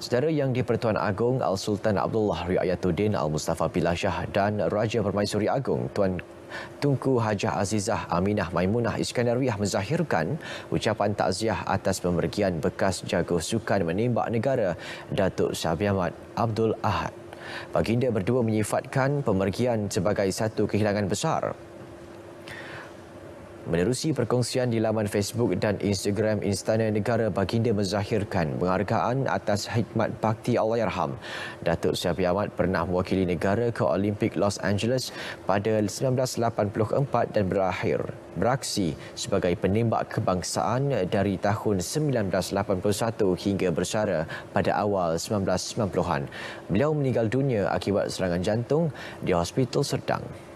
Saudara yang di-Pertuan Agong Al-Sultan Abdullah Riayatuddin Al-Mustafa Bilashah dan Raja Permaisuri Agong Tuan Tunku Hajah Azizah Aminah Maimunah Iskandariah menzahirkan ucapan takziah atas pemergian bekas jago sukan menembak negara Datuk Syabiamat Abdul Ahad. Baginda berdua menyifatkan pemergian sebagai satu kehilangan besar Menerusi perkongsian di laman Facebook dan Instagram Istana Negara Baginda menzahirkan penghargaan atas hikmat bakti yarham Datuk Syafi Ahmad pernah mewakili negara ke Olimpik Los Angeles pada 1984 dan berakhir beraksi sebagai penembak kebangsaan dari tahun 1981 hingga bersara pada awal 1990-an. Beliau meninggal dunia akibat serangan jantung di Hospital Serdang.